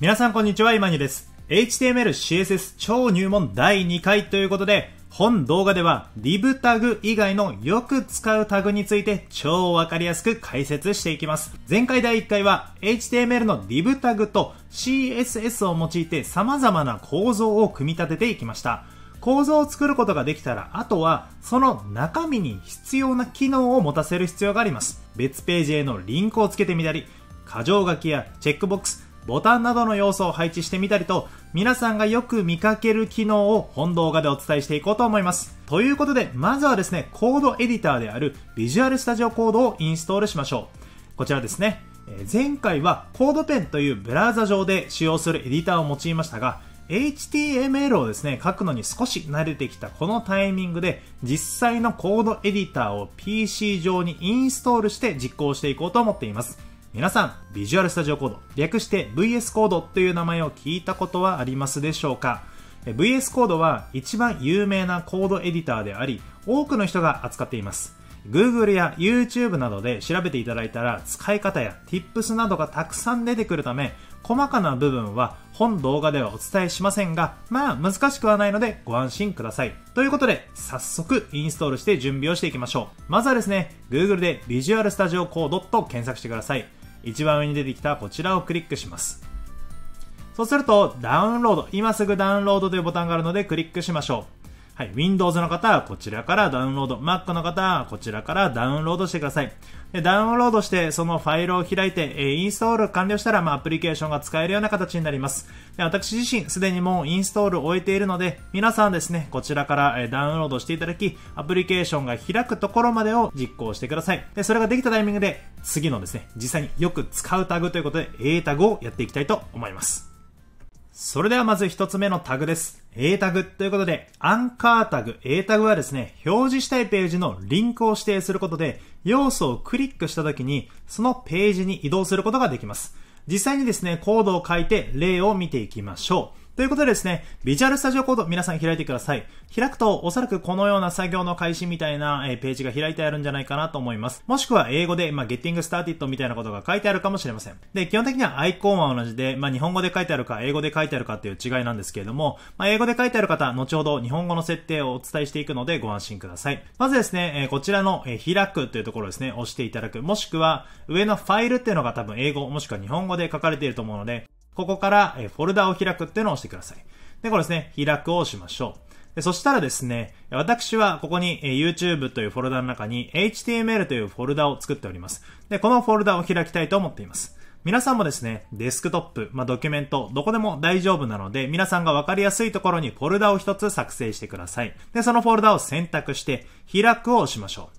皆さんこんにちは、今にです。HTML、CSS 超入門第2回ということで、本動画ではリブタグ以外のよく使うタグについて超わかりやすく解説していきます。前回第1回は HTML のリブタグと CSS を用いて様々な構造を組み立てていきました。構造を作ることができたら、あとはその中身に必要な機能を持たせる必要があります。別ページへのリンクをつけてみたり、箇条書きやチェックボックス、ボタンなどの要素を配置してみたりと、皆さんがよく見かける機能を本動画でお伝えしていこうと思います。ということで、まずはですね、コードエディターである Visual Studio Code をインストールしましょう。こちらですね。前回はコードペンというブラウザ上で使用するエディターを用いましたが、HTML をですね、書くのに少し慣れてきたこのタイミングで、実際のコードエディターを PC 上にインストールして実行していこうと思っています。皆さん、ビジュアルスタジオコード、略して VS コードという名前を聞いたことはありますでしょうか VS コードは一番有名なコードエディターであり、多くの人が扱っています。Google や YouTube などで調べていただいたら使い方や Tips などがたくさん出てくるため細かな部分は本動画ではお伝えしませんがまあ難しくはないのでご安心くださいということで早速インストールして準備をしていきましょうまずはですね Google で Visual Studio Code と検索してください一番上に出てきたこちらをクリックします。そうすると、ダウンロード、今すぐダウンロードというボタンがあるのでクリックしましょう。はい、Windows の方はこちらからダウンロード、Mac の方はこちらからダウンロードしてください。でダウンロードしてそのファイルを開いて、えインストール完了したら、まあ、アプリケーションが使えるような形になります。で私自身すでにもうインストールを終えているので、皆さんですね、こちらから、えダウンロードしていただき、アプリケーションが開くところまでを実行してください。でそれができたタイミングで、次のですね、実際によく使うタグということで、A タグをやっていきたいと思います。それではまず1つ目のタグです。A タグということで、アンカータグ、A タグはですね、表示したいページのリンクを指定することで、要素をクリックした時に、そのページに移動することができます。実際にですね、コードを書いて例を見ていきましょう。ということでですね、ビジュアルスタジオコード皆さん開いてください。開くとおそらくこのような作業の開始みたいな、えページが開いてあるんじゃないかなと思います。もしくは英語で、まあ、Getting Started みたいなことが書いてあるかもしれません。で、基本的にはアイコンは同じで、まあ、日本語で書いてあるか英語で書いてあるかっていう違いなんですけれども、まあ、英語で書いてある方、後ほど日本語の設定をお伝えしていくのでご安心ください。まずですね、えこちらの、え開くというところですね、押していただく。もしくは、上のファイルっていうのが多分英語もしくは日本語で書かれていると思うので、ここから、えフォルダを開くっていうのを押してください。で、これですね、開くをしましょう。でそしたらですね、私はここに、え YouTube というフォルダの中に HTML というフォルダを作っております。で、このフォルダを開きたいと思っています。皆さんもですね、デスクトップ、まあ、ドキュメント、どこでも大丈夫なので、皆さんがわかりやすいところにフォルダを一つ作成してください。で、そのフォルダを選択して、開くを押しましょ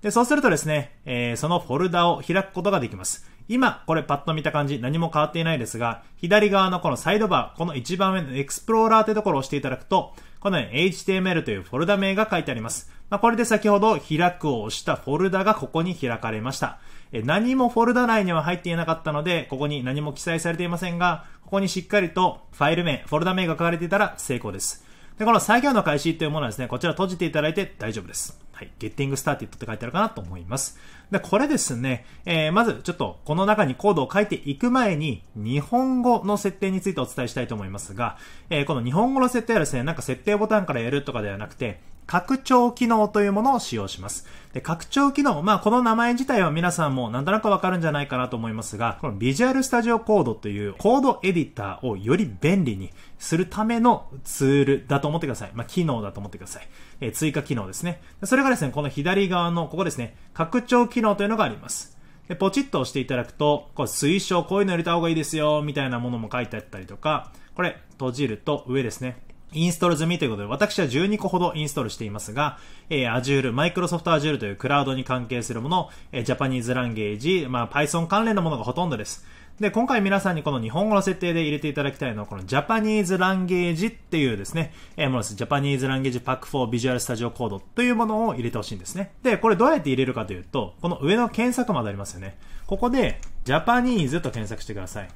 う。で、そうするとですね、えー、そのフォルダを開くことができます。今、これパッと見た感じ、何も変わっていないですが、左側のこのサイドバー、この一番上のエクスプローラーってところを押していただくと、このように HTML というフォルダ名が書いてあります。まあ、これで先ほど開くを押したフォルダがここに開かれました。え何もフォルダ内には入っていなかったので、ここに何も記載されていませんが、ここにしっかりとファイル名、フォルダ名が書かれていたら成功です。で、この作業の開始というものはですね、こちら閉じていただいて大丈夫です。はい。Getting Started って書いてあるかなと思います。で、これですね、えー、まずちょっとこの中にコードを書いていく前に、日本語の設定についてお伝えしたいと思いますが、えー、この日本語の設定はですね、なんか設定ボタンからやるとかではなくて、拡張機能というものを使用します。で、拡張機能、まあこの名前自体は皆さんもなんとなくわかるんじゃないかなと思いますが、このビジュアルスタジオコードというコードエディターをより便利にするためのツールだと思ってください。まあ機能だと思ってください。えー、追加機能ですね。それがですね、この左側の、ここですね、拡張機能というのがあります。で、ポチッと押していただくと、これ推奨こういうの入れた方がいいですよ、みたいなものも書いてあったりとか、これ閉じると上ですね。インストール済みということで、私は12個ほどインストールしていますが、えー、Azure、Microsoft Azure というクラウドに関係するもの、えー、ジャパニーズランゲージ、まあ、Python 関連のものがほとんどです。で、今回皆さんにこの日本語の設定で入れていただきたいのは、このジャパニーズランゲージっていうですね、えー、ものです。ジャパニーズランゲージパック4 Visual Studio Code というものを入れてほしいんですね。で、これどうやって入れるかというと、この上の検索窓ありますよね。ここで、ジャパニーズと検索してください。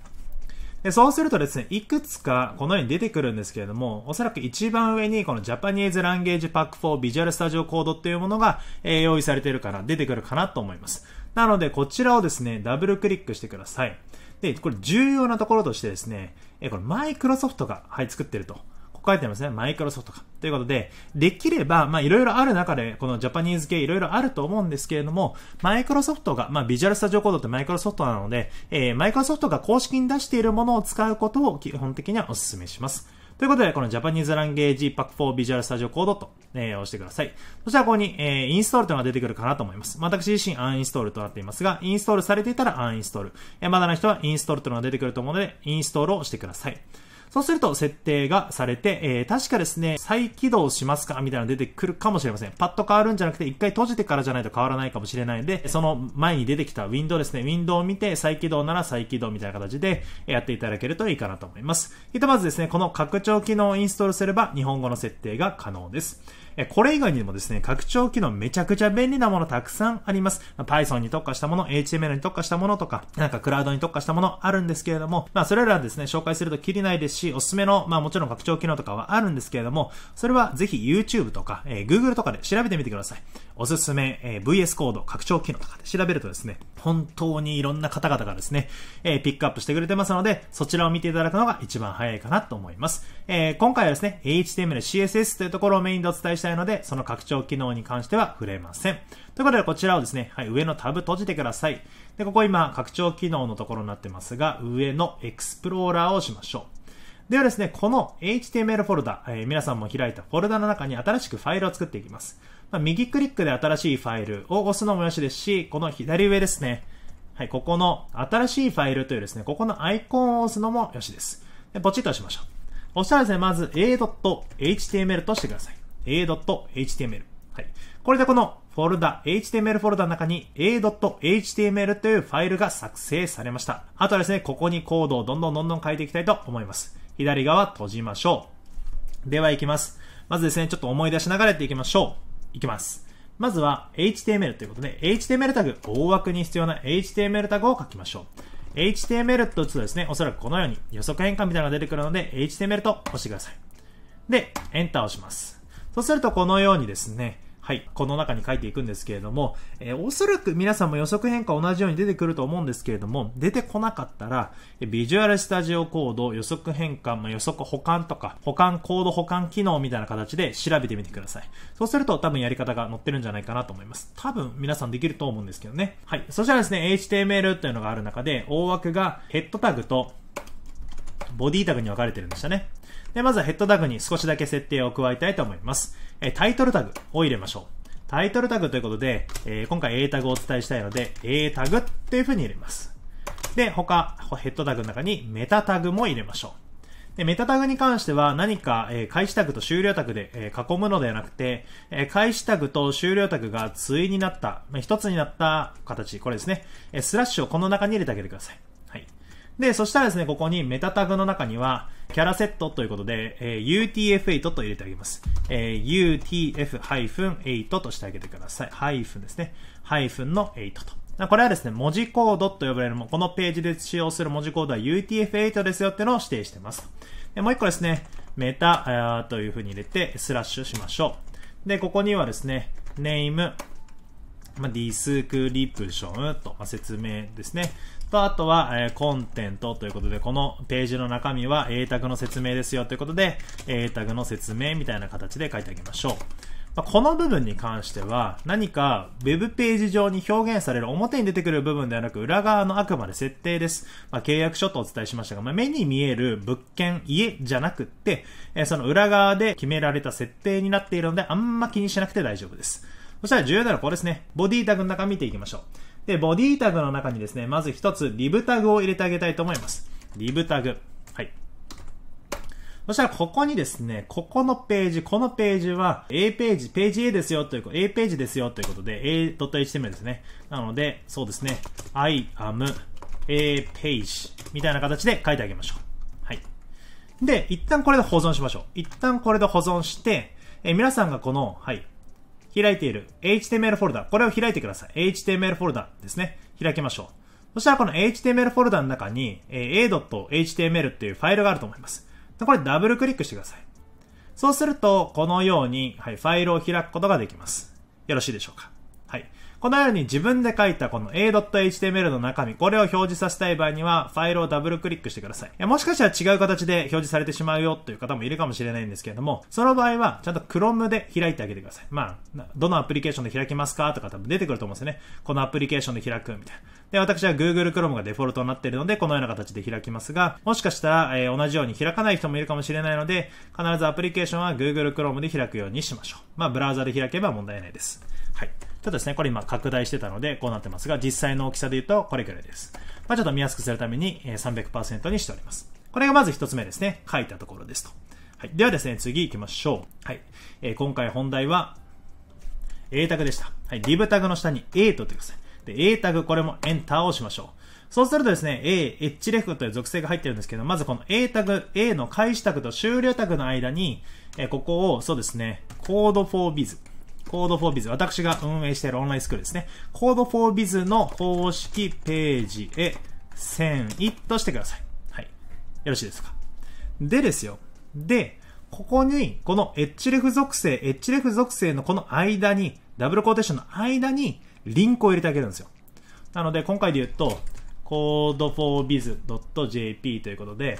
で、そうするとですね、いくつかこのように出てくるんですけれども、おそらく一番上にこのジャパニーズランゲージパック4ビジュアルスタジオコードっていうものが、えー、用意されているから出てくるかなと思います。なので、こちらをですね、ダブルクリックしてください。で、これ重要なところとしてですね、えこれマイクロソフトが、はい、作ってると。こ書いてありますね。マイクロソフトか。ということで、できれば、まあいろいろある中で、このジャパニーズ系いろいろあると思うんですけれども、マイクロソフトが、まあビジュアルスタジオコードってマイクロソフトなので、えー、マイクロソフトが公式に出しているものを使うことを基本的にはお勧めします。ということで、このジャパニーズランゲージパック4ビジュアルスタジオコードと、えー、押してください。そしたらここに、えー、インストールというのが出てくるかなと思います。私自身アンインストールとなっていますが、インストールされていたらアンインストール。えー、まだの人はインストールというのが出てくると思うので、インストールをしてください。そうすると設定がされて、えー、確かですね、再起動しますかみたいなの出てくるかもしれません。パッと変わるんじゃなくて、一回閉じてからじゃないと変わらないかもしれないので、その前に出てきたウィンドウですね、ウィンドウを見て再起動なら再起動みたいな形でやっていただけるといいかなと思います。ひとまずですね、この拡張機能をインストールすれば日本語の設定が可能です。えこれ以外にもですね、拡張機能めちゃくちゃ便利なものたくさんあります。Python に特化したもの、HTML に特化したものとか、なんかクラウドに特化したものあるんですけれども、まあそれらですね、紹介するときりないですし、おすすめの、まあもちろん拡張機能とかはあるんですけれども、それはぜひ YouTube とか、えー、Google とかで調べてみてください。おすすめ、えー、VS コード、拡張機能とかで調べるとですね、本当にいろんな方々がですね、えー、ピックアップしてくれてますので、そちらを見ていただくのが一番早いかなと思います。え今回はですね、HTML、CSS というところをメインでお伝えしてしたいので、その拡張機能に関しては触れません。ということで、こちらをですね、はい、上のタブ閉じてください。で、ここ今、拡張機能のところになってますが、上のエクスプローラーをしましょう。ではですね、この HTML フォルダ、えー、皆さんも開いたフォルダの中に新しくファイルを作っていきます。まあ、右クリックで新しいファイルを押すのもよしですし、この左上ですね、はい、ここの新しいファイルというですね、ここのアイコンを押すのもよしです。でポチッと押しましょう。押したらですね、まず a.html としてください。a.html。はい。これでこのフォルダ、HTML フォルダの中に a.html というファイルが作成されました。あとはですね、ここにコードをどんどんどんどん書いていきたいと思います。左側閉じましょう。では行きます。まずですね、ちょっと思い出しながらやっていきましょう。いきます。まずは HTML ということで、HTML タグ、大枠に必要な HTML タグを書きましょう。HTML と打つとですね、おそらくこのように予測変換みたいなのが出てくるので、HTML と押してください。で、Enter をします。そうするとこのようにですね、はい、この中に書いていくんですけれども、えー、おそらく皆さんも予測変化同じように出てくると思うんですけれども、出てこなかったら、ビジュアルスタジオコード予測変換、まあ、予測保管とか、保管、コード保管機能みたいな形で調べてみてください。そうすると多分やり方が載ってるんじゃないかなと思います。多分皆さんできると思うんですけどね。はい。そしたらですね、HTML というのがある中で、大枠がヘッドタグとボディタグに分かれてるんでしたね。で、まずはヘッドタグに少しだけ設定を加えたいと思います。えタイトルタグを入れましょう。タイトルタグということで、えー、今回 A タグをお伝えしたいので、A タグっていう風に入れます。で、他、ヘッドタグの中にメタタグも入れましょう。で、メタタグに関しては何か、えー、開始タグと終了タグで、えー、囲むのではなくて、えー、開始タグと終了タグが対になった、まあ、一つになった形、これですね、えスラッシュをこの中に入れてあげてください。で、そしたらですね、ここにメタタグの中には、キャラセットということで、えー、UTF8 と入れてあげます。えー、UTF-8 としてあげてください。ハイフンですね。ハイフンの8と。これはですね、文字コードと呼ばれるも、このページで使用する文字コードは UTF-8 ですよってのを指定してます。でもう一個ですね、メタという風に入れて、スラッシュしましょう。で、ここにはですね、ネーム、まディスクリプションと、ま説明ですね。と、あとは、えー、コンテントということで、このページの中身は A タグの説明ですよということで、A タグの説明みたいな形で書いてあげましょう。まあ、この部分に関しては、何か Web ページ上に表現される表に出てくる部分ではなく、裏側のあくまで設定です。まあ、契約書とお伝えしましたが、まあ、目に見える物件、家じゃなくって、えー、その裏側で決められた設定になっているので、あんま気にしなくて大丈夫です。そしたら重要なのはこれですね。ボディタグの中見ていきましょう。で、ボディタグの中にですね、まず一つリブタグを入れてあげたいと思います。リブタグ。はい。そしたらここにですね、ここのページ、このページは A ページ、ページ A ですよという、A ページですよということで A.html ですね。なので、そうですね、I am A ページみたいな形で書いてあげましょう。はい。で、一旦これで保存しましょう。一旦これで保存して、え皆さんがこの、はい、開いている HTML フォルダ、これを開いてください。HTML フォルダですね。開きましょう。そしたらこの HTML フォルダの中に、え a.html っていうファイルがあると思います。でこれダブルクリックしてください。そうすると、このように、はい、ファイルを開くことができます。よろしいでしょうか。このように自分で書いたこの a.html の中身、これを表示させたい場合には、ファイルをダブルクリックしてください。もしかしたら違う形で表示されてしまうよという方もいるかもしれないんですけれども、その場合は、ちゃんと Chrome で開いてあげてください。まあ、どのアプリケーションで開きますかとか多分出てくると思うんですよね。このアプリケーションで開くみたいな。で、私は Google Chrome がデフォルトになっているので、このような形で開きますが、もしかしたら、えー、同じように開かない人もいるかもしれないので、必ずアプリケーションは Google Chrome で開くようにしましょう。まあ、ブラウザで開けば問題ないです。はい。ちょっとですね、これ今拡大してたのでこうなってますが、実際の大きさで言うとこれくらいです。まあ、ちょっと見やすくするために300%にしております。これがまず一つ目ですね。書いたところですと。はい。ではですね、次行きましょう。はい。えー、今回本題は、A タグでした。はい。リブタグの下に A とってください。で、A タグ、これも Enter をしましょう。そうするとですね、A、href という属性が入ってるんですけど、まずこの A タグ、A の開始タグと終了タグの間に、えー、ここを、そうですね、code for biz。コードフォービズ、私が運営しているオンラインスクールですね。コードフォービズの公式ページへ、遷移としてください。はい。よろしいですか。でですよ。で、ここに、この href 属性、href 属性のこの間に、ダブルコーテーションの間に、リンクを入れてあげるんですよ。なので、今回で言うと、codeforbiz.jp ということで、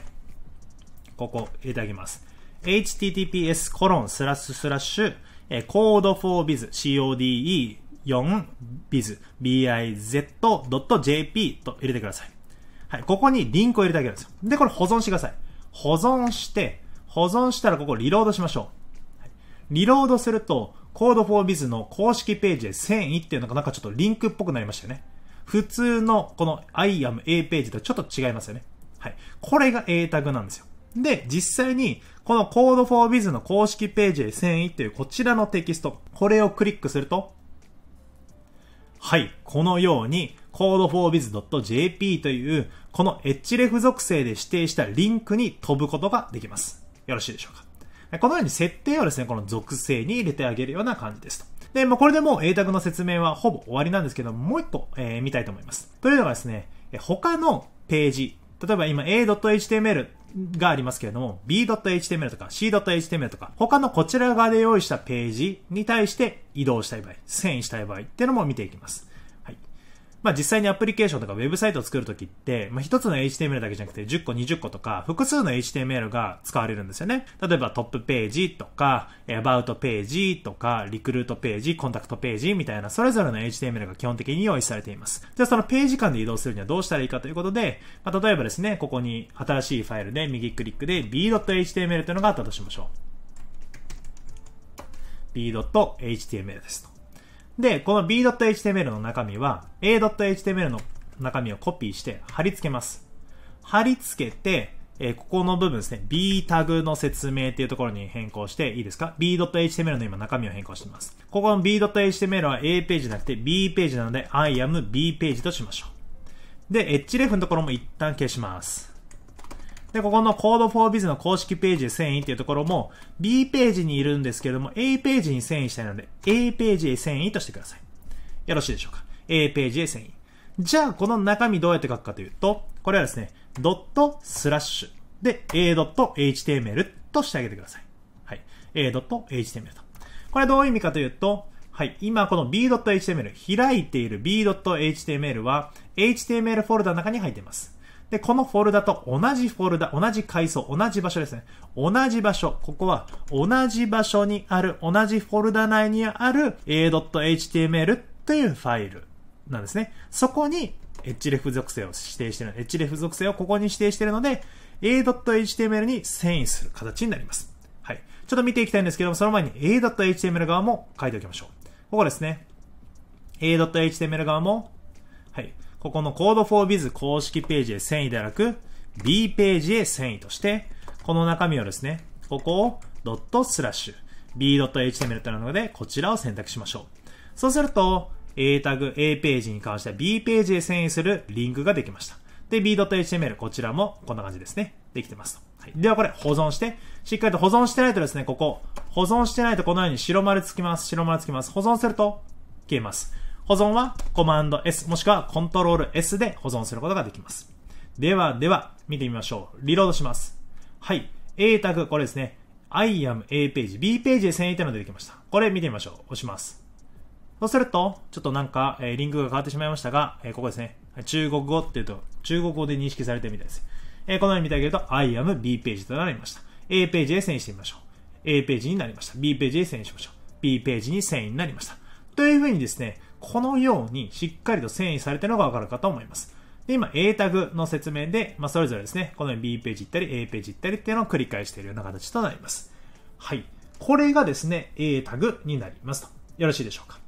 ここ入れてあげます。https:// コロンスラスラッシュえー、Code for Biz、CODE 4biz, biz.jp と入れてください。はい、ここにリンクを入れてあげるんですよ。で、これ保存してください。保存して、保存したらここリロードしましょう。はい、リロードすると、Code for Biz の公式ページで1 0 0位っていうのがなんかちょっとリンクっぽくなりましたよね。普通のこの I am A ページとちょっと違いますよね。はい。これが A タグなんですよ。で、実際に、この Code for Biz の公式ページへ遷移というこちらのテキスト、これをクリックすると、はい、このように codeforbiz.jp という、このエッジレフ属性で指定したリンクに飛ぶことができます。よろしいでしょうか。このように設定をですね、この属性に入れてあげるような感じですと。で、まあ、これでもう A タグの説明はほぼ終わりなんですけども、もう一個、えー、見たいと思います。というのがですね、他のページ、例えば今 a.html がありますけれども、b.html とか c.html とか、他のこちら側で用意したページに対して移動したい場合、遷移したい場合っていうのも見ていきます。まあ実際にアプリケーションとかウェブサイトを作るときって、まあ一つの HTML だけじゃなくて10個20個とか複数の HTML が使われるんですよね。例えばトップページとか、えバウトページとか、リクルートページ、コンタクトページみたいなそれぞれの HTML が基本的に用意されています。じゃあそのページ間で移動するにはどうしたらいいかということで、まあ例えばですね、ここに新しいファイルで右クリックで b.html というのがあったとしましょう。b.html ですと。で、この b.html の中身は a.html の中身をコピーして貼り付けます。貼り付けて、えー、ここの部分ですね、b タグの説明っていうところに変更していいですか ?b.html の今中身を変更しています。ここの b.html は a ページじゃなくて b ページなので I am b ページとしましょう。で、エッジレフのところも一旦消します。で、ここの Code for Biz の公式ページで遷移っていうところも、B ページにいるんですけども、A ページに遷移したいので、A ページへ遷移としてください。よろしいでしょうか。A ページへ遷移。じゃあ、この中身どうやって書くかというと、これはですね、ドットスラッシュで a.html としてあげてください。はい。a.html と。これはどういう意味かというと、はい。今、この b.html、開いている b.html は、html フォルダの中に入っています。で、このフォルダと同じフォルダ、同じ階層、同じ場所ですね。同じ場所、ここは同じ場所にある、同じフォルダ内にある a.html というファイルなんですね。そこに href 属性を指定している、href 属性をここに指定しているので、a.html に遷移する形になります。はい。ちょっと見ていきたいんですけども、その前に a.html 側も書いておきましょう。ここですね。a.html 側も、はい。ここの Code4Biz 公式ページへ遷移ではなく、B ページへ遷移として、この中身をですね、ここをドットスラッシュ b.html となるので、こちらを選択しましょう。そうすると、A タグ、A ページに関しては B ページへ遷移するリンクができました。で、b.html、こちらもこんな感じですね。できてますはい。ではこれ保存して、しっかりと保存してないとですね、ここ、保存してないとこのように白丸つきます。白丸つきます。保存すると消えます。保存はコマンド S もしくはコントロール S で保存することができます。では、では、見てみましょう。リロードします。はい。A タグ、これですね。I am A ページ、B ページで遷移というのが出てきました。これ見てみましょう。押します。そうすると、ちょっとなんか、えリンクが変わってしまいましたが、えここですね。中国語っていうと、中国語で認識されてるみたいです。えこのように見てあげると、I am B ページとなりました。A ページへ遷移してみましょう。A ページになりました。B ページへ遷移しましょう。B ページに遷移になりました。というふうにですね、このようにしっかりと遷移されているのがわかるかと思います。で、今 A タグの説明で、まあ、それぞれですね、このように B ページ行ったり A ページ行ったりっていうのを繰り返しているような形となります。はい。これがですね、A タグになりますと。よろしいでしょうか。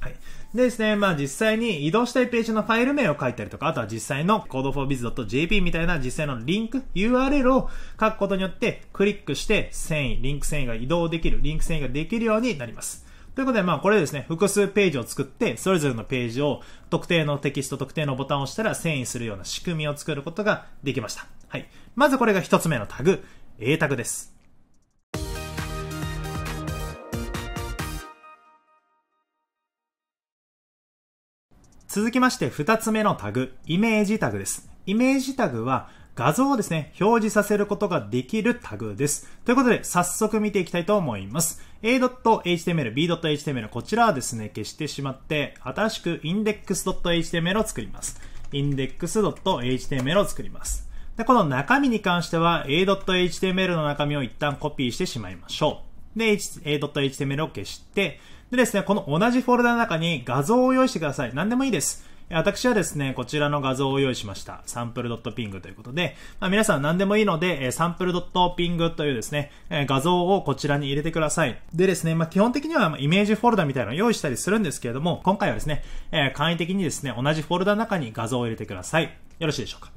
はい。でですね、まあ実際に移動したいページのファイル名を書いたりとか、あとは実際の codeforbiz.jp みたいな実際のリンク、URL を書くことによって、クリックして繊維、リンク繊維が移動できる、リンク繊維ができるようになります。ということで、まあこれですね、複数ページを作って、それぞれのページを特定のテキスト、特定のボタンを押したら遷移するような仕組みを作ることができました。はい。まずこれが一つ目のタグ、A タグです。続きまして二つ目のタグ、イメージタグです。イメージタグは画像をですね、表示させることができるタグです。ということで、早速見ていきたいと思います。a.html、b.html こちらはですね、消してしまって、新しく index.html を作ります。index.html を作ります。で、この中身に関しては a.html の中身を一旦コピーしてしまいましょう。で、a.html を消して、でですね、この同じフォルダの中に画像を用意してください。何でもいいです。私はですね、こちらの画像を用意しました。サンプル .ping ということで、まあ、皆さん何でもいいので、サンプル .ping というですね、画像をこちらに入れてください。でですね、まあ、基本的にはイメージフォルダみたいなのを用意したりするんですけれども、今回はですね、簡易的にですね、同じフォルダの中に画像を入れてください。よろしいでしょうか。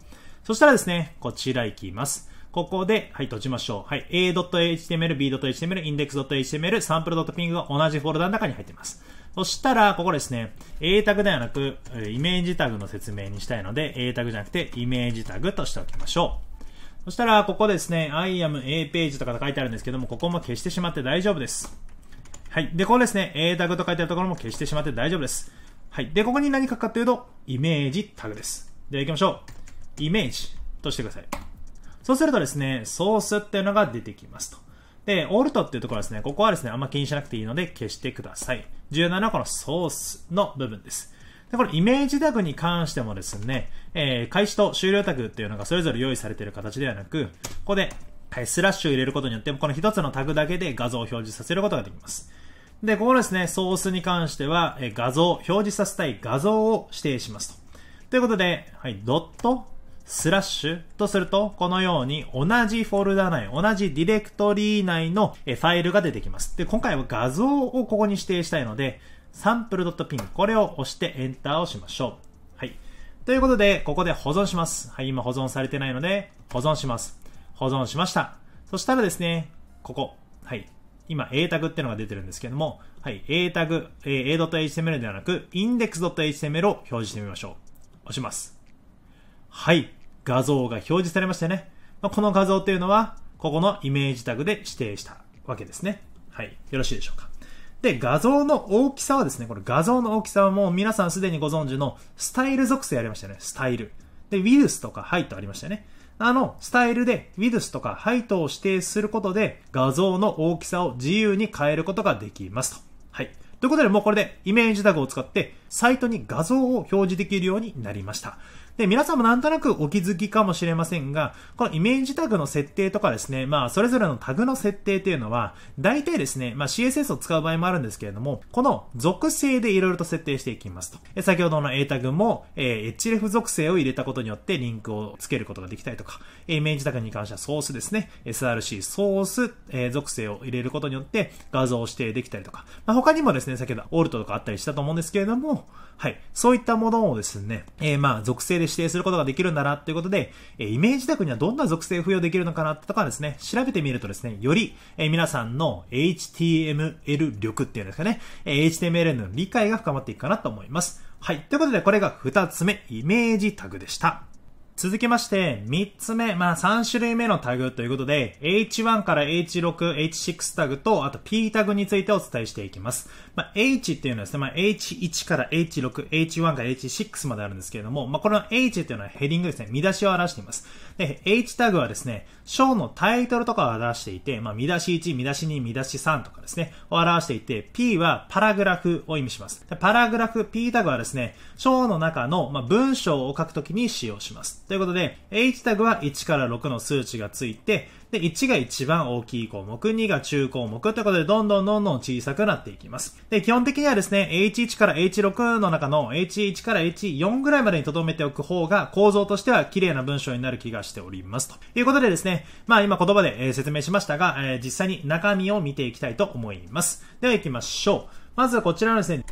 そしたらですね、こちら行きます。ここで、はい、閉じましょう。はい、a.html、b.html、index.html、sample.ping が同じフォルダの中に入っています。そしたら、ここですね、a タグではなく、イメージタグの説明にしたいので、a タグじゃなくて、イメージタグとしておきましょう。そしたら、ここですね、I am A ページとか書いてあるんですけども、ここも消してしまって大丈夫です。はい。で、ここですね、A タグと書いてあるところも消してしまって大丈夫です。はい。で、ここに何書くかというと、イメージタグです。では行きましょう。イメージとしてください。そうするとですね、ソースっていうのが出てきますと。で、オルトっていうところですね、ここはですね、あんま気にしなくていいので消してください。重要なのはこのソースの部分です。で、このイメージタグに関してもですね、えー、開始と終了タグっていうのがそれぞれ用意されている形ではなく、ここで、はい、スラッシュを入れることによって、この一つのタグだけで画像を表示させることができます。で、ここですね、ソースに関しては、え画像、表示させたい画像を指定しますと。ということで、はい、ドット、スラッシュとすると、このように同じフォルダ内、同じディレクトリー内のファイルが出てきます。で、今回は画像をここに指定したいので、サンプル p i n これを押してエンターをしましょう。はい。ということで、ここで保存します。はい、今保存されてないので、保存します。保存しました。そしたらですね、ここ。はい。今 A タグってのが出てるんですけども、はい、A タグ、A.html ではなく、index.html を表示してみましょう。押します。はい。画像が表示されましてね、まあ、この画像っていうのは、ここのイメージタグで指定したわけですね。はい。よろしいでしょうか。で、画像の大きさはですね、これ画像の大きさはもう皆さんすでにご存知のスタイル属性ありましたね。スタイル。で、ウィルスとかハイトありましたね。あの、スタイルでウィルスとかハイトを指定することで画像の大きさを自由に変えることができますと。はい。ということで、もうこれでイメージタグを使ってサイトに画像を表示できるようになりました。で、皆さんもなんとなくお気づきかもしれませんが、このイメージタグの設定とかですね、まあ、それぞれのタグの設定っていうのは、大体ですね、まあ、CSS を使う場合もあるんですけれども、この属性でいろいろと設定していきますと。え先ほどの A タグも、えー、href 属性を入れたことによってリンクをつけることができたりとか、イメージタグに関してはソースですね、src ソース、え属性を入れることによって画像を指定できたりとか、まあ、他にもですね、先ほどオルトとかあったりしたと思うんですけれども、はい。そういったものをですね、えー、まあ、属性で指定することができるんだなということで、えー、イメージタグにはどんな属性付与できるのかなとかですね、調べてみるとですね、より、えー、皆さんの HTML 力っていうんですかね、え HTML の理解が深まっていくかなと思います。はい。ということで、これが2つ目、イメージタグでした。続きまして、3つ目、まあ3種類目のタグということで、H1 から H6、H6 タグと、あと P タグについてお伝えしていきます。まあ H っていうのはですね、まあ H1 から H6、H1 から H6 まであるんですけれども、まあこの H っていうのはヘディングですね、見出しを表しています。で、H タグはですね、章のタイトルとかを表していて、まあ見出し1、見出し2、見出し3とかですね、を表していて、P はパラグラフを意味します。でパラグラフ P タグはですね、章の中の、まあ、文章を書くときに使用します。ということで、H タグは1から6の数値がついて、で、1が一番大きい項目、2が中項目ということで、どんどんどんどん小さくなっていきます。で、基本的にはですね、H1 から H6 の中の H1 から H4 ぐらいまでに留めておく方が、構造としては綺麗な文章になる気がしております。ということでですね、まあ今言葉で説明しましたが、実際に中身を見ていきたいと思います。では行きましょう。まずはこちらのですね、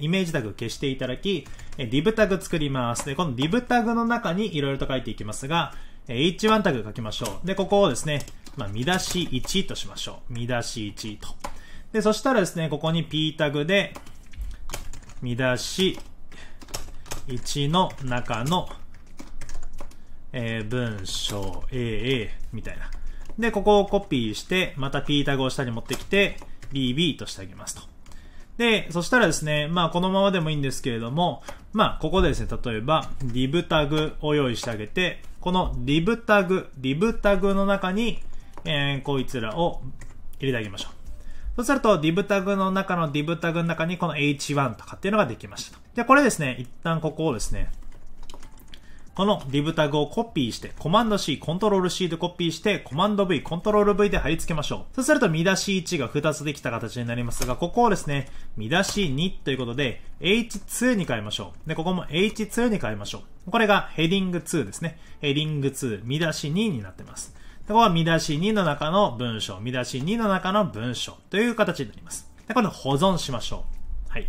イメージタグ消していただき、えー、div タグ作ります。で、この div タグの中にいろいろと書いていきますが、え h1 タグ書きましょう。で、ここをですね、まあ、見出し1としましょう。見出し1と。で、そしたらですね、ここに p タグで、見出し1の中の、えー、文章 AA みたいな。で、ここをコピーして、また P タグを下に持ってきて、BB としてあげますと。で、そしたらですね、まあこのままでもいいんですけれども、まあここでですね、例えば、リブタグを用意してあげて、このリブタグ、リブタグの中に、えー、こいつらを入れてあげましょう。そうすると、リブタグの中のリブタグの中にこの h1 とかっていうのができました。じゃあこれですね、一旦ここをですね、このリブタグをコピーして、コマンド C、コントロール C でコピーして、コマンド V、コントロール V で貼り付けましょう。そうすると見出し1が2つできた形になりますが、ここをですね、見出し2ということで、H2 に変えましょう。で、ここも H2 に変えましょう。これがヘディング2ですね。ヘディング2、見出し2になってます。ここは見出し2の中の文章、見出し2の中の文章という形になります。で、これ保存しましょう。はい。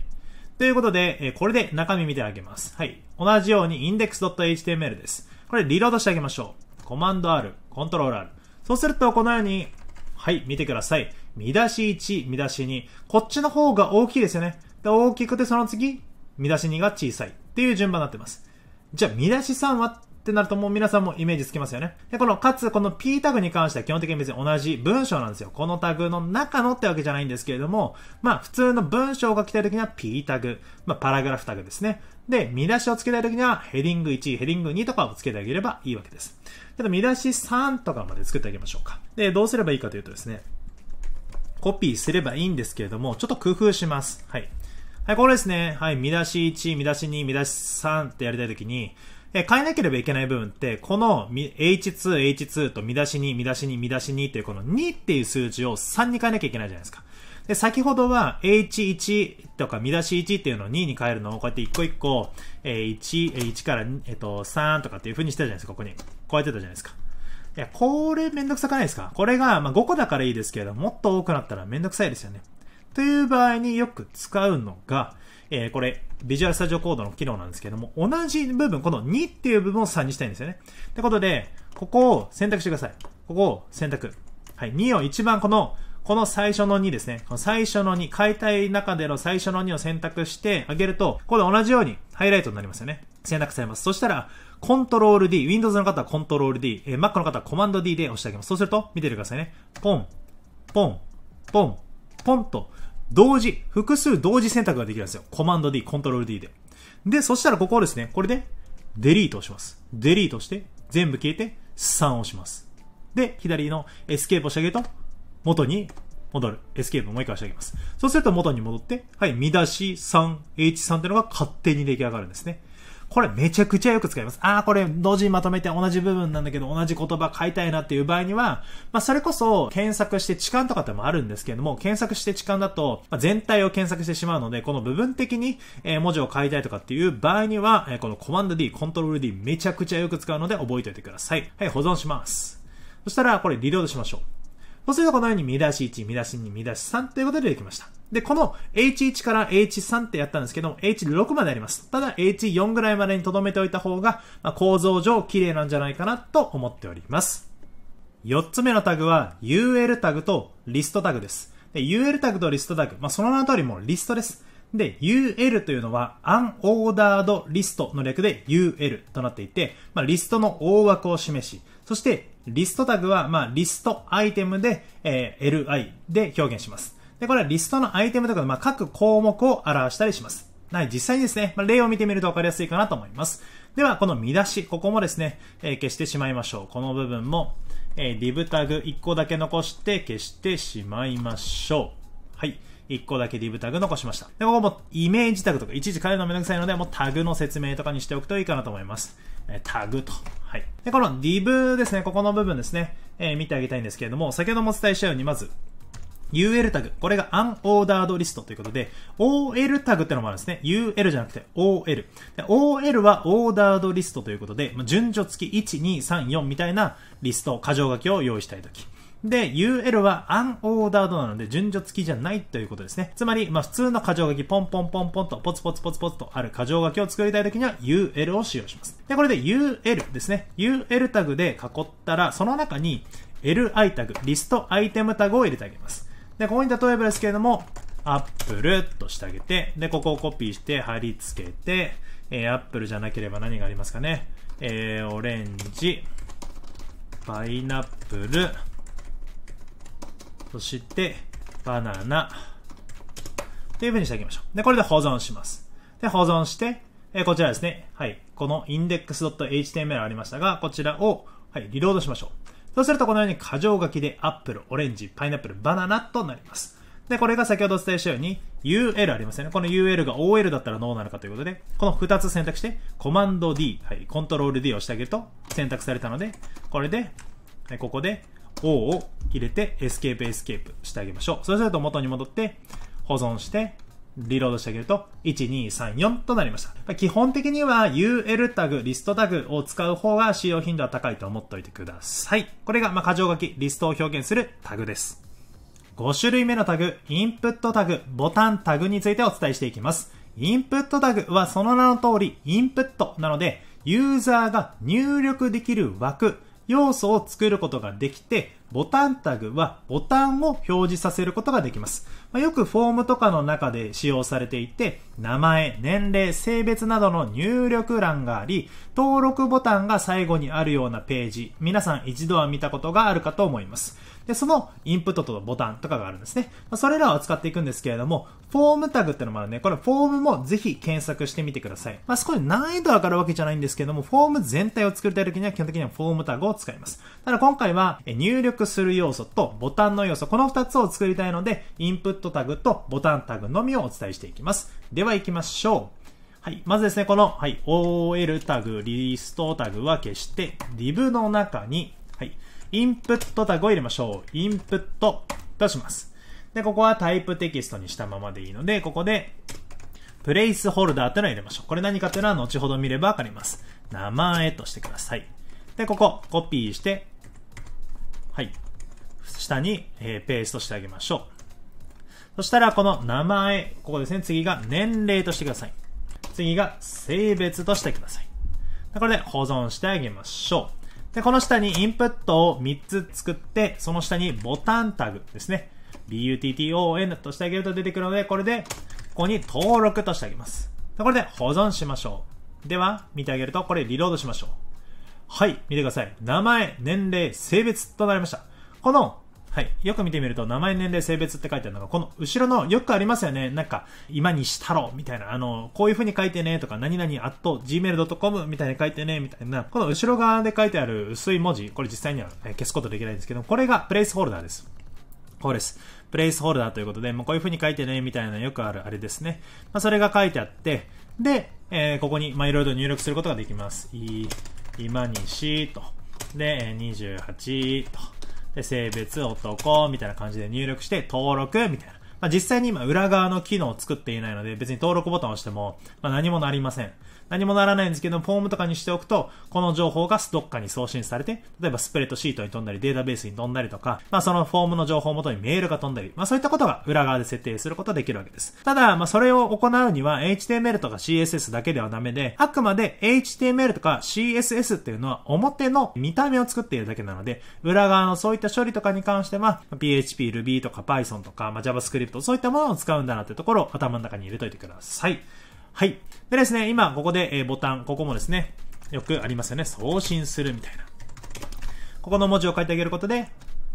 ということで、えこれで中身見てあげます。はい。同じように index.html です。これリロードしてあげましょう。コマンド R、コントロール R。そうすると、このように、はい、見てください。見出し1、見出し2。こっちの方が大きいですよね。で大きくて、その次、見出し2が小さい。っていう順番になってます。じゃあ、見出し3はってなるともう皆さんもイメージつきますよね。で、この、かつ、この P タグに関しては基本的に別に同じ文章なんですよ。このタグの中のってわけじゃないんですけれども、まあ、普通の文章が来た時には P タグ、まあ、パラグラフタグですね。で、見出しをつけたい時にはヘディング1、ヘディング2とかをつけてあげればいいわけです。ただ、見出し3とかまで作ってあげましょうか。で、どうすればいいかというとですね、コピーすればいいんですけれども、ちょっと工夫します。はい。はい、これですね。はい、見出し1、見出し2、見出し3ってやりたいときに、え変えなければいけない部分って、この H2、H2 と見出しに、見出しに、見出しにっていうこの2っていう数字を3に変えなきゃいけないじゃないですか。で、先ほどは H1 とか見出し1っていうのを2に変えるのをこうやって1個1個、えー、1、1から、えっ、と、3とかっていう風にしたじゃないですか、ここに。こうやってたじゃないですか。いや、これめんどくさくないですかこれが、まあ、5個だからいいですけれども、もっと多くなったらめんどくさいですよね。という場合によく使うのが、えー、これ、ビジュアルスタジオコードの機能なんですけども、同じ部分、この2っていう部分を3にしたいんですよね。ってことで、ここを選択してください。ここを選択。はい、2を一番この、この最初の2ですね。この最初の2、解体中での最初の2を選択してあげると、これ同じようにハイライトになりますよね。選択されます。そしたら、コントロール D、Windows の方はコントロール D、えー、Mac の方はコマンド D で押してあげます。そうすると、見ててくださいね。ポン、ポン、ポン、ポンと、同時、複数同時選択ができるんですよ。コマンド D、コントロール D で。で、そしたらここをですね、これで、デリートをします。デリートして、全部消えて、3を押します。で、左のエスケープをしてあげると、元に戻る。エスケープをもう一回押してあげます。そうすると元に戻って、はい、見出し 3H3 というのが勝手に出来上がるんですね。これめちゃくちゃよく使います。ああ、これ同時にまとめて同じ部分なんだけど同じ言葉変えたいなっていう場合には、まあそれこそ検索して痴漢とかってもあるんですけれども、検索して痴漢だと、まあ、全体を検索してしまうので、この部分的に文字を変えたいとかっていう場合には、このコマンド D、コントロール D めちゃくちゃよく使うので覚えておいてください。はい、保存します。そしたらこれリロードしましょう。そうするとこのように見出し1、見出し2、見出し3ということでできました。で、この H1 から H3 ってやったんですけども、H6 まであります。ただ H4 ぐらいまでに留めておいた方が、まあ、構造上綺麗なんじゃないかなと思っております。4つ目のタグは UL タグとリストタグです。で UL タグとリストタグ、まあ、その名の通りもリストです。で、UL というのは、アンオーダードリストの略で UL となっていて、まあ、リストの大枠を示し、そしてリストタグは、まあ、リストアイテムで、えー、li で表現します。で、これはリストのアイテムとか、まあ、各項目を表したりします。はい、実際にですね、まあ、例を見てみると分かりやすいかなと思います。では、この見出し、ここもですね、えー、消してしまいましょう。この部分も、えー、div タグ1個だけ残して消してしまいましょう。はい。1個だけ div タグ残しました。で、ここもイメージタグとか、いちいち変えるのめんどくさいので、もうタグの説明とかにしておくといいかなと思います。タグと。はい。で、この div ですね、ここの部分ですね、えー、見てあげたいんですけれども、先ほどもお伝えしたように、まず、UL タグ。これが unordered list ということで、OL タグってのもあるんですね。UL じゃなくて OL。OL は ordered list ということで、順序付き1、2、3、4みたいなリスト、箇条書きを用意したいとき。で、UL はアンオーダー d なので順序付きじゃないということですね。つまり、まあ普通の箇条書きポンポンポンポンとポツポツポツポツとある箇条書きを作りたいときには UL を使用します。で、これで UL ですね。UL タグで囲ったら、その中に LI タグ、リストアイテムタグを入れてあげます。で、ここに例えばですけれども、アップルとしてあげて、で、ここをコピーして貼り付けて、えー、アップルじゃなければ何がありますかね。えー、オレンジ、パイナップル、そして、バナナ。という風にしてあきましょう。で、これで保存します。で、保存して、えこちらですね。はい。この index.html ありましたが、こちらを、はい、リロードしましょう。そうするとこのように箇条書きでアップル、オレンジ、パイナップル、バナナとなります。で、これが先ほどお伝えしたように UL ありますよね。この UL が OL だったらどうなるかということで、この2つ選択して、コマンド D、はい、コントロール D を押してあげると選択されたので、これで、ここで O を入れてエスケープエスケープしてあげましょう。そうすると元に戻って保存してリロードしてあげると1234となりました。基本的には UL タグ、リストタグを使う方が使用頻度は高いと思っておいてください。これがまあ箇条書き、リストを表現するタグです。5種類目のタグ、インプットタグ、ボタンタグについてお伝えしていきます。インプットタグはその名の通りインプットなのでユーザーが入力できる枠、要素を作ることができて、ボタンタグはボタンを表示させることができます。まあ、よくフォームとかの中で使用されていて、名前、年齢、性別などの入力欄があり、登録ボタンが最後にあるようなページ、皆さん一度は見たことがあるかと思います。で、そのインプットとボタンとかがあるんですね。まそれらを使っていくんですけれども、フォームタグってのもあるね。これフォームもぜひ検索してみてください。まあ、少し難易度上がるわけじゃないんですけども、フォーム全体を作りたい時には基本的にはフォームタグを使います。ただ今回は入力する要素とボタンの要素、この2つを作りたいので、インプットタグとボタンタグのみをお伝えしていきます。では行きましょう。はい。まずですね、この、はい、OL タグ、リストタグは消して、div の中に、インプットタグを入れましょう。インプットとします。で、ここはタイプテキストにしたままでいいので、ここで、プレイスホルダーっていうのを入れましょう。これ何かっていうのは後ほど見ればわかります。名前としてください。で、ここ、コピーして、はい。下に、えー、ペーストしてあげましょう。そしたら、この名前、ここですね。次が年齢としてください。次が性別としてください。これで保存してあげましょう。で、この下にインプットを3つ作って、その下にボタンタグですね。button としてあげると出てくるので、これで、ここに登録としてあげます。で、これで保存しましょう。では、見てあげると、これリロードしましょう。はい、見てください。名前、年齢、性別となりました。このはい。よく見てみると、名前、年齢、性別って書いてあるのが、この後ろの、よくありますよね。なんか、今にしたろみたいな、あの、こういう風に書いてねとか、何々、あと、gmail.com みたいに書いてねみたいな、この後ろ側で書いてある薄い文字、これ実際には消すことできないんですけど、これがプレイスホルダーです。こうです。プレイスホルダーということで、もうこういう風に書いてね、みたいなよくあるあれですね。まあ、それが書いてあって、で、えー、ここに、まいろいろ入力することができます。い、今西と、で、28と、で、性別、男、みたいな感じで入力して、登録、みたいな。まあ、実際に今裏側の機能を作っていないので、別に登録ボタンを押しても、まあ、何もなりません。何もならないんですけど、フォームとかにしておくと、この情報がどっかに送信されて、例えばスプレッドシートに飛んだり、データベースに飛んだりとか、まあそのフォームの情報を元にメールが飛んだり、まあそういったことが裏側で設定することができるわけです。ただ、まあそれを行うには HTML とか CSS だけではダメで、あくまで HTML とか CSS っていうのは表の見た目を作っているだけなので、裏側のそういった処理とかに関しては、PHP、Ruby とか Python とか、まあ、JavaScript そういったものを使うんだなってところを頭の中に入れといてください。はい。でですね、今、ここで、えボタン、ここもですね、よくありますよね。送信するみたいな。ここの文字を書いてあげることで、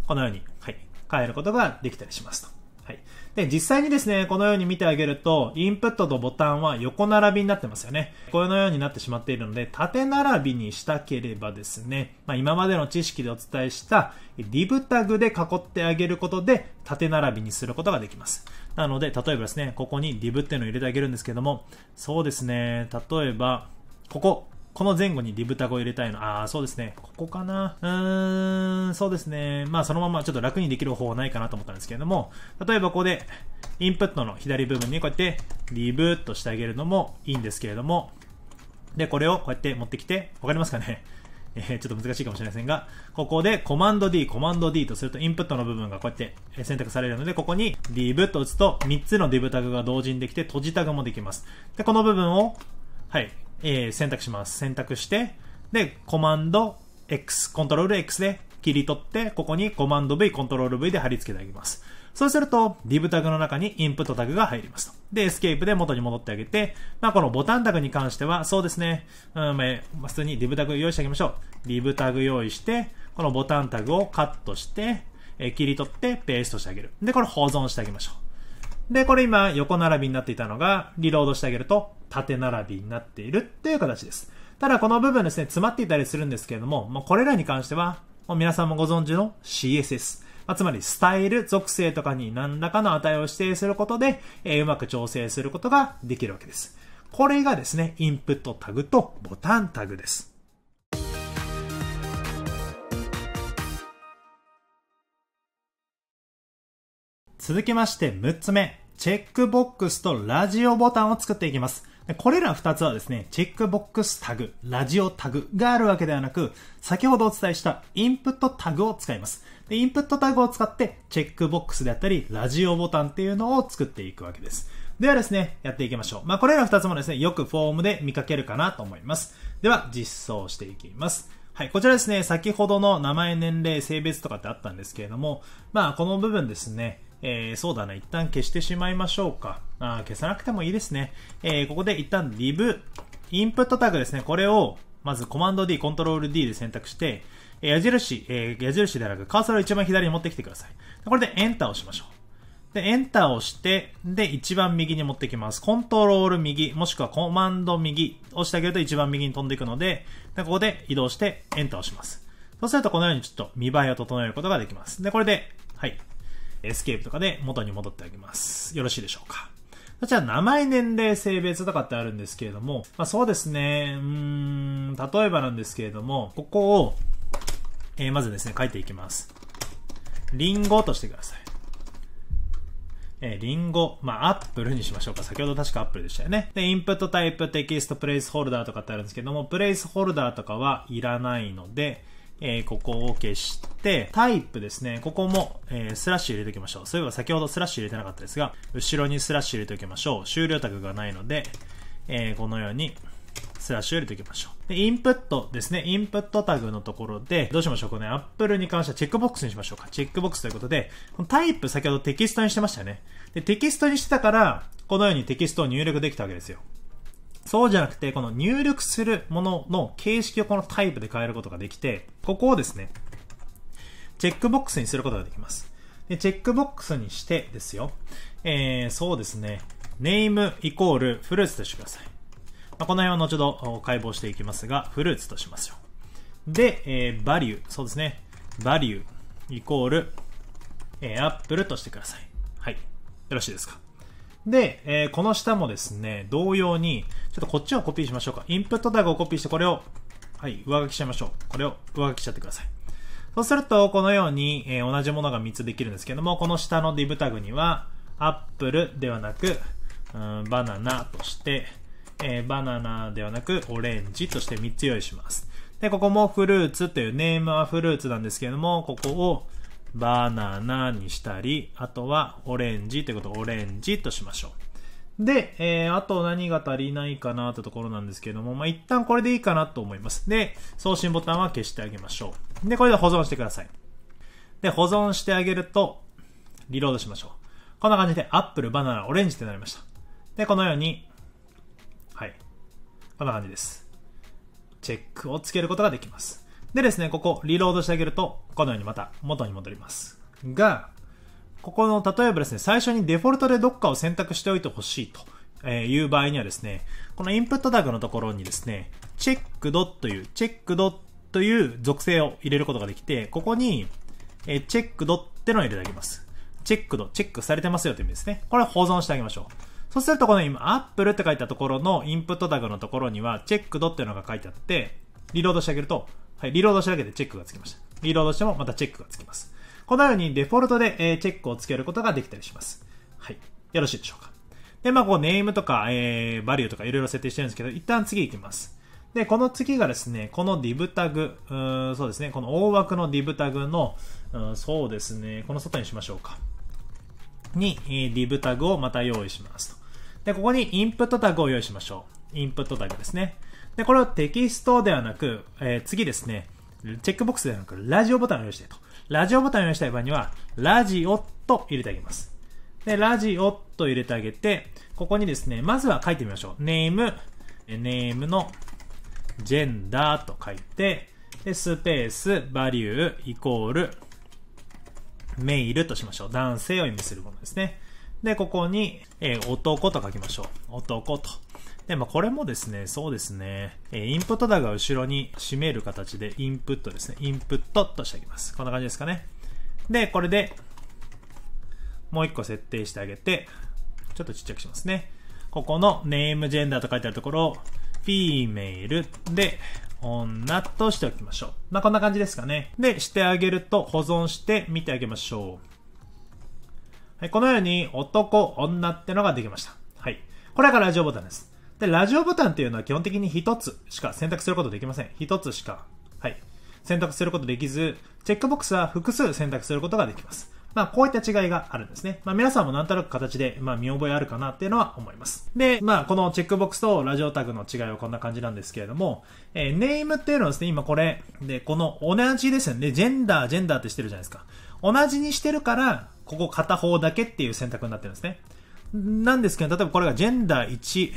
このように、はい、変えることができたりしますと。はい。で、実際にですね、このように見てあげると、インプットとボタンは横並びになってますよね。このようになってしまっているので、縦並びにしたければですね、まあ、今までの知識でお伝えした、リブタグで囲ってあげることで、縦並びにすることができます。なので、例えばですね、ここに div っていうのを入れてあげるんですけども、そうですね、例えば、ここ、この前後に div タグを入れたいの。ああ、そうですね。ここかな。うーん、そうですね。まあ、そのままちょっと楽にできる方法はないかなと思ったんですけれども、例えばここで、インプットの左部分にこうやって div としてあげるのもいいんですけれども、で、これをこうやって持ってきて、わかりますかねえー、ちょっと難しいかもしれませんが、ここでコマンド D、コマンド D とするとインプットの部分がこうやって選択されるので、ここに div と打つと3つの div タグが同時にできて、閉じタグもできます。で、この部分を、はい、えー、選択します。選択して、で、コマンド X、コントロール X で切り取って、ここにコマンド V、コントロール V で貼り付けてあげます。そうすると、div タグの中にインプットタグが入りますと。で、エスケープで元に戻ってあげて、まあ、このボタンタグに関しては、そうですね、うん、まあ、普通に div タグ用意してあげましょう。div タグ用意して、このボタンタグをカットして、え切り取ってペーストしてあげる。で、これ保存してあげましょう。で、これ今横並びになっていたのが、リロードしてあげると縦並びになっているっていう形です。ただこの部分ですね、詰まっていたりするんですけれども、もうこれらに関しては、もう皆さんもご存知の CSS。まあ、つまりスタイル、属性とかに何らかの値を指定することで、えー、うまく調整することができるわけです。これがですね、インプットタグとボタンタグです。続きまして6つ目、チェックボックスとラジオボタンを作っていきます。これら2つはですね、チェックボックスタグ、ラジオタグがあるわけではなく、先ほどお伝えしたインプットタグを使います。で、インプットタグを使ってチェックボックスであったり、ラジオボタンっていうのを作っていくわけです。ではですね、やっていきましょう。まあ、これら2つもですね、よくフォームで見かけるかなと思います。では、実装していきます。はい、こちらですね、先ほどの名前、年齢、性別とかってあったんですけれども、まあ、この部分ですね、えー、そうだな、一旦消してしまいましょうか。あ消さなくてもいいですね。えー、ここで一旦リブ、インプットタグですね、これを、まずコマンド D、コントロール D で選択して、え矢印、え矢印ではなく、カーソルを一番左に持ってきてください。これでエンターをしましょう。で、エンターをして、で、一番右に持ってきます。コントロール右、もしくはコマンド右、押してあげると一番右に飛んでいくので、でここで移動して、エンターをします。そうすると、このようにちょっと見栄えを整えることができます。で、これで、はい。エスケープとかで元に戻ってあげます。よろしいでしょうか。そちら名前、年齢、性別とかってあるんですけれども、まあそうですね、うん、例えばなんですけれども、ここをえー、まずですね、書いていきます。リンゴとしてください。えー、リンゴ。まあ、アップルにしましょうか。先ほど確かアップルでしたよね。で、インプットタイプ、テキスト、プレイスホルダーとかってあるんですけども、プレイスホルダーとかはいらないので、えー、ここを消して、タイプですね。ここも、えー、スラッシュ入れておきましょう。そういえば先ほどスラッシュ入れてなかったですが、後ろにスラッシュ入れておきましょう。終了タグがないので、えー、このように、スラッシュを入れておきましょう。で、インプットですね。インプットタグのところで、どうしましょうこの、ね、Apple に関してはチェックボックスにしましょうか。チェックボックスということで、このタイプ先ほどテキストにしてましたよね。で、テキストにしてたから、このようにテキストを入力できたわけですよ。そうじゃなくて、この入力するものの形式をこのタイプで変えることができて、ここをですね、チェックボックスにすることができます。で、チェックボックスにしてですよ。えー、そうですね、ネームイコールフルーツとしてください。まあ、この辺は後ほど解剖していきますが、フルーツとしますよ。で、えー、バリュー、そうですね。バリューイコール、えー、アップルとしてください。はい。よろしいですか。で、えー、この下もですね、同様に、ちょっとこっちをコピーしましょうか。インプットタグをコピーして、これを、はい、上書きしちゃいましょう。これを上書きしちゃってください。そうすると、このように、えー、同じものが3つできるんですけども、この下の div タグには、アップルではなく、うん、バナナとして、えー、バナナではなくオレンジとして3つ用意します。で、ここもフルーツというネームはフルーツなんですけれども、ここをバナナにしたり、あとはオレンジということをオレンジとしましょう。で、えー、あと何が足りないかなってところなんですけども、まあ、一旦これでいいかなと思います。で、送信ボタンは消してあげましょう。で、これで保存してください。で、保存してあげると、リロードしましょう。こんな感じで、アップル、バナナ、オレンジってなりました。で、このように、こんな感じです。チェックをつけることができます。でですね、ここ、リロードしてあげると、このようにまた元に戻ります。が、ここの、例えばですね、最初にデフォルトでどっかを選択しておいてほしいと。えいう場合にはですね、このインプットタグのところにですね、チェックドという、チェックドという属性を入れることができて、ここに、えチェックドってのを入れてあげます。チェックド、チェックされてますよという意味ですね。これ保存してあげましょう。そうするとこの今、Apple って書いたところのインプットタグのところには、チェックドっていうのが書いてあって、リロードしてあげると、はい、リロードしただけでチェックがつきました。リロードしてもまたチェックがつきます。このようにデフォルトで、えチェックをつけることができたりします。はい。よろしいでしょうか。で、まあ、こう、ネームとか、えー、バリューとかいろいろ設定してるんですけど、一旦次行きます。で、この次がですね、この div タグ、うそうですね、この大枠の div タグの、うそうですね、この外にしましょうか。に、え div タグをまた用意しますと。で、ここにインプットタグを用意しましょう。インプットタグですね。で、これをテキストではなく、えー、次ですね、チェックボックスではなく、ラジオボタンを用意してと。ラジオボタンを用意したい場合には、ラジオと入れてあげます。で、ラジオと入れてあげて、ここにですね、まずは書いてみましょう。ネーム、ネームのジェンダーと書いて、で、スペース、バリュー、イコール、メールとしましょう。男性を意味するものですね。で、ここに、えー、男と書きましょう。男と。で、まあ、これもですね、そうですね、えー、インプットだが後ろに締める形で、インプットですね。インプットとしてあげます。こんな感じですかね。で、これで、もう一個設定してあげて、ちょっとちっちゃくしますね。ここのネームジェンダーと書いてあるところを、フィーメイルで、女としておきましょう。まあ、こんな感じですかね。で、してあげると保存して見てあげましょう。はい、このように男、女ってのができました。はい。これがラジオボタンです。で、ラジオボタンっていうのは基本的に1つしか選択することできません。1つしか、はい。選択することできず、チェックボックスは複数選択することができます。まあ、こういった違いがあるんですね。まあ、皆さんもなんとなく形で、まあ、見覚えあるかなっていうのは思います。で、まあ、このチェックボックスとラジオタグの違いはこんな感じなんですけれども、えー、ネームっていうのはですね、今これ、で、この同じですよね。ジェンダー、ジェンダーってしてるじゃないですか。同じにしてるから、ここ片方だけっていう選択になってるんですね。なんですけど、例えばこれがジェンダー1、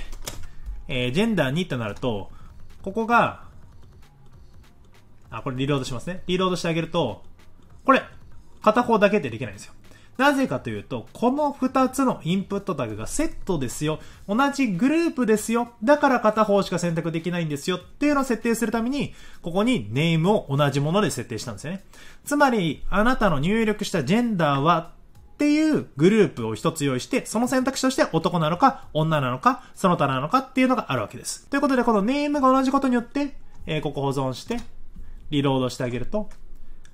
えー、ジェンダー2となると、ここが、あ、これリロードしますね。リロードしてあげると、これ、片方だけってできないんですよ。なぜかというと、この2つのインプットタグがセットですよ。同じグループですよ。だから片方しか選択できないんですよ。っていうのを設定するために、ここにネームを同じもので設定したんですよね。つまり、あなたの入力したジェンダーはっていうグループを一つ用意して、その選択肢として男なのか、女なのか、その他なのかっていうのがあるわけです。ということで、このネームが同じことによって、えー、ここ保存して、リロードしてあげると、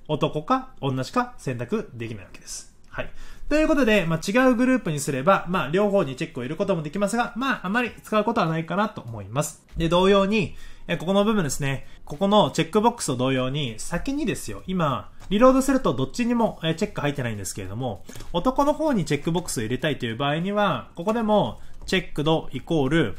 男か女しか選択できないわけです。はい。ということで、まあ、違うグループにすれば、まあ、両方にチェックを入れることもできますが、まあ、あまり使うことはないかなと思います。で、同様に、え、ここの部分ですね。ここのチェックボックスと同様に、先にですよ、今、リロードするとどっちにもチェック入ってないんですけれども、男の方にチェックボックスを入れたいという場合には、ここでも、チェックドイコール、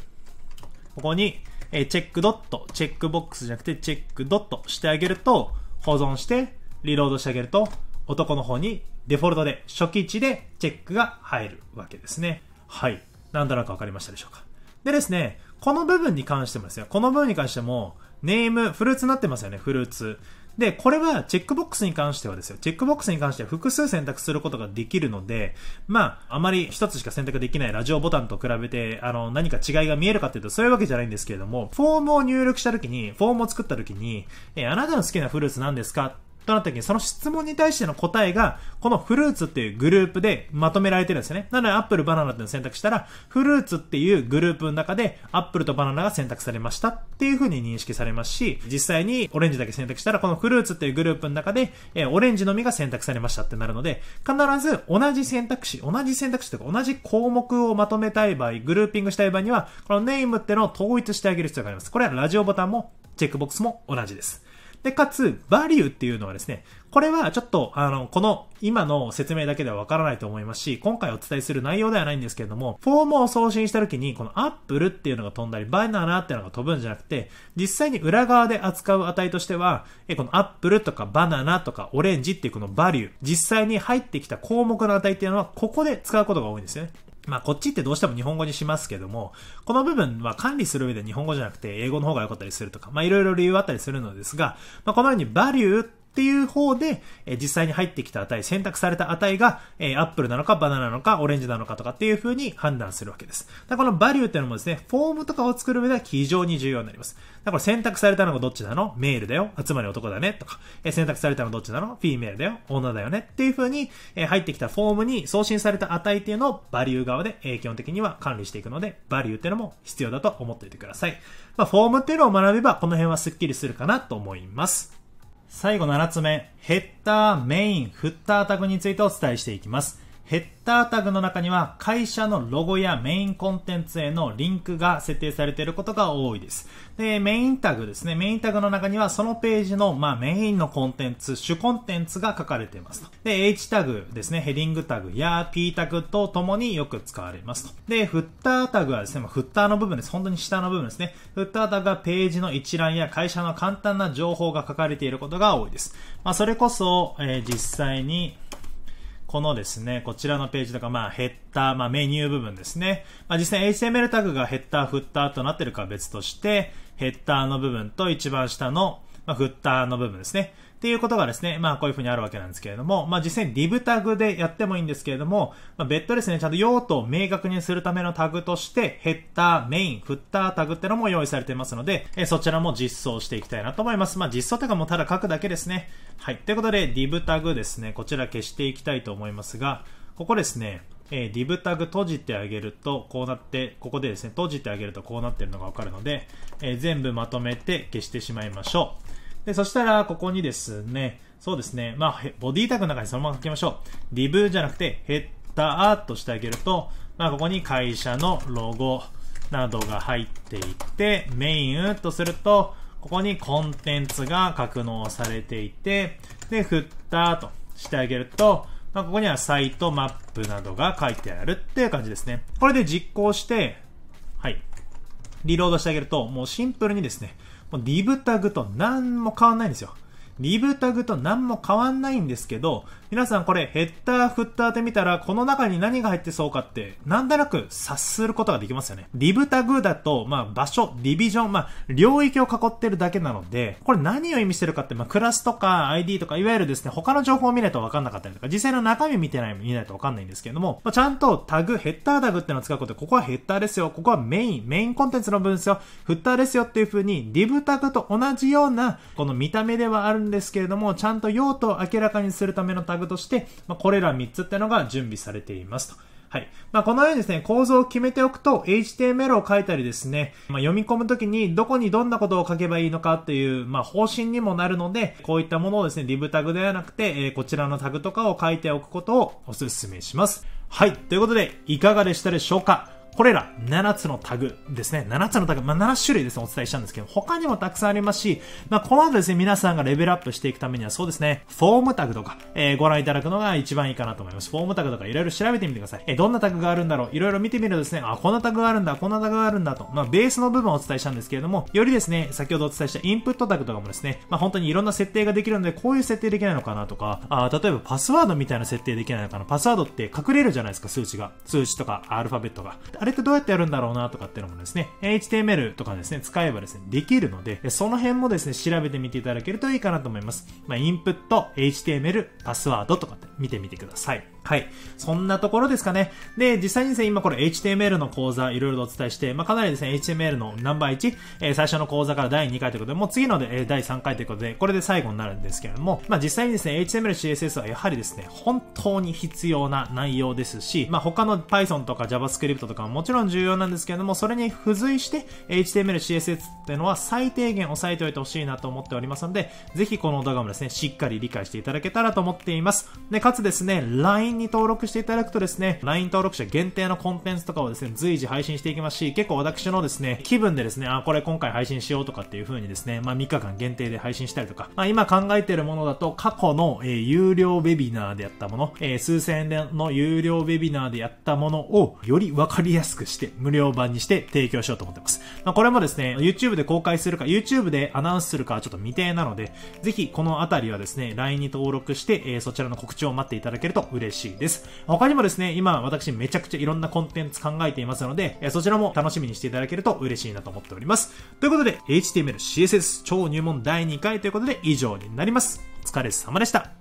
ここに、え、チェックドット、チェックボックスじゃなくて、チェックドットしてあげると、保存して、リロードしてあげると、男の方にデフォルトで初期値でチェックが入るわけですね。はい。なんとなくわかりましたでしょうか。でですね、この部分に関してもですよ。この部分に関しても、ネーム、フルーツになってますよね、フルーツ。で、これはチェックボックスに関してはですよ。チェックボックスに関しては複数選択することができるので、まあ、あまり一つしか選択できないラジオボタンと比べて、あの、何か違いが見えるかというと、そういうわけじゃないんですけれども、フォームを入力した時に、フォームを作った時に、え、あなたの好きなフルーツ何ですかとなった時に、その質問に対しての答えが、このフルーツっていうグループでまとめられてるんですよね。なので、アップル、バナナっていうのを選択したら、フルーツっていうグループの中で、アップルとバナナが選択されましたっていう風に認識されますし、実際にオレンジだけ選択したら、このフルーツっていうグループの中で、えオレンジのみが選択されましたってなるので、必ず同じ選択肢、同じ選択肢というか同じ項目をまとめたい場合、グルーピングしたい場合には、このネームってのを統一してあげる必要があります。これはラジオボタンもチェックボックスも同じです。で、かつ、バリューっていうのはですね、これはちょっと、あの、この今の説明だけではわからないと思いますし、今回お伝えする内容ではないんですけれども、フォームを送信した時に、このアップルっていうのが飛んだり、バナナっていうのが飛ぶんじゃなくて、実際に裏側で扱う値としては、えこのアップルとかバナナとかオレンジっていうこのバリュー、実際に入ってきた項目の値っていうのは、ここで使うことが多いんですね。まあ、こっちってどうしても日本語にしますけども、この部分は管理する上で日本語じゃなくて英語の方が良かったりするとか、まあ、いろいろ理由あったりするのですが、まあ、このように value っていう方で、え実際に入ってきた値、選択された値が、えアップルなのかバナナなのかオレンジなのかとかっていう風に判断するわけです。だからこのバリューっていうのもですね、フォームとかを作る上では非常に重要になります。だから選択されたのがどっちなのメールだよ。つまり男だね。とか、え選択されたのどっちなのフィメールだよ。女だよね。っていう風に、え入ってきたフォームに送信された値っていうのをバリュー側で、え基本的には管理していくので、バリューっていうのも必要だと思っていてください。まあ、フォームっていうのを学べば、この辺はスッキリするかなと思います。最後7つ目、ヘッダー、メイン、フッタータグについてお伝えしていきます。ヘッダータグの中には会社のロゴやメインコンテンツへのリンクが設定されていることが多いです。で、メインタグですね。メインタグの中にはそのページの、まあ、メインのコンテンツ、主コンテンツが書かれていますと。で、H タグですね。ヘディングタグや P タグと共によく使われますと。で、フッタータグはですね、フッターの部分です。本当に下の部分ですね。フッタータグはページの一覧や会社の簡単な情報が書かれていることが多いです。まあ、それこそ、えー、実際に、このですね、こちらのページとか、まあ、ヘッダー、まあ、メニュー部分ですね。まあ、実際 HTML タグがヘッダー、フッターとなってるかは別として、ヘッダーの部分と一番下のまあ、フッターの部分ですね。っていうことがですね、まあこういう風にあるわけなんですけれども、まあ実際にリブタグでやってもいいんですけれども、まあ、別途ですね、ちゃんと用途を明確にするためのタグとして、ヘッダー、メイン、フッタータグってのも用意されていますので、えそちらも実装していきたいなと思います。まあ実装とかもただ書くだけですね。はい。ということで、リブタグですね、こちら消していきたいと思いますが、ここですね、えー、リブタグ閉じてあげると、こうなって、ここでですね、閉じてあげるとこうなってるのがわかるので、えー、全部まとめて消してしまいましょう。で、そしたら、ここにですね、そうですね、まあ、ボディタグの中にそのまま書きましょう。リブじゃなくて、ヘッダーとしてあげると、まあ、ここに会社のロゴなどが入っていて、メインとすると、ここにコンテンツが格納されていて、で、フッターとしてあげると、まあ、ここにはサイトマップなどが書いてあるっていう感じですね。これで実行して、はい。リロードしてあげると、もうシンプルにですね、もう d i タグと何も変わんないんですよ。リブタグと何も変わんないんですけど、皆さんこれヘッダー、フッターで見たら、この中に何が入ってそうかって、なんとなく察することができますよね。リブタグだと、まあ場所、ディビジョン、まあ領域を囲ってるだけなので、これ何を意味してるかって、まあクラスとか ID とか、いわゆるですね、他の情報を見ないとわかんなかったりとか、実際の中身見てない、見ないとわかんないんですけれども、まあ、ちゃんとタグ、ヘッダータグってのを使うことで、ここはヘッダーですよ、ここはメイン、メインコンテンツの部分ですよ、フッターですよっていう風に、リブタグと同じような、この見た目ではあるんんですけれども、ちゃんと用途を明らかにするためのタグとして、まあ、これら3つってのが準備されていますと。はい。まあ、このようにですね、構造を決めておくと、HTML を書いたりですね、まあ、読み込むときにどこにどんなことを書けばいいのかっていう、まあ、方針にもなるので、こういったものをですね、リブタグではなくて、えー、こちらのタグとかを書いておくことをお勧めします。はい。ということで、いかがでしたでしょうかこれら7つのタグですね。7つのタグ、まあ、7種類ですね、お伝えしたんですけど、他にもたくさんありますし、まあ、この後ですね、皆さんがレベルアップしていくためにはそうですね、フォームタグとか、えー、ご覧いただくのが一番いいかなと思います。フォームタグとかいろいろ調べてみてください。えー、どんなタグがあるんだろういろいろ見てみるとですね、あ、こんなタグがあるんだ、こんなタグがあるんだと、まあ、ベースの部分をお伝えしたんですけれども、よりですね、先ほどお伝えしたインプットタグとかもですね、まあ、本当にいろんな設定ができるので、こういう設定できないのかなとか、あ例えばパスワードみたいな設定できないのかな。パスワードって隠れるじゃないですか、数値が。数値とかアルファベットが。あれってどうやってやるんだろうなとかっていうのもですね、HTML とかですね、使えばですね、できるので、その辺もですね、調べてみていただけるといいかなと思います。まあ、インプット、HTML、パスワードとかって見てみてください。はい。そんなところですかね。で、実際にですね、今これ HTML の講座いろいろお伝えして、まあ、かなりですね、HTML のナンバー1、えー、最初の講座から第2回ということで、もう次ので、えー、第3回ということで、これで最後になるんですけれども、まあ、実際にですね、HTML、CSS はやはりですね、本当に必要な内容ですし、まあ、他の Python とか JavaScript とかももちろん重要なんですけれども、それに付随して、HTML、CSS っていうのは最低限押さえておいてほしいなと思っておりますので、ぜひこの動画もですね、しっかり理解していただけたらと思っています。で、かつですね、LINE に登録していただくとですね、LINE 登録者限定のコンテンツとかをですね、随時配信していきますし、結構私のですね、気分でですね、あ、これ今回配信しようとかっていう風にですね、まあ3日間限定で配信したりとか、まあ今考えてるものだと過去の、えー、有料ウェビナーでやったもの、えー、数千円の有料ウェビナーでやったものをよりわかりやすくして無料版にして提供しようと思ってます。まあこれもですね、YouTube で公開するか、YouTube でアナウンスするかはちょっと未定なので、ぜひこのあたりはですね、LINE に登録して、えー、そちらの告知を待っていただけると嬉しいしいです。他にもですね、今私めちゃくちゃいろんなコンテンツ考えていますので、そちらも楽しみにしていただけると嬉しいなと思っております。ということで、HTML、CSS 超入門第2回ということで以上になります。お疲れ様でした。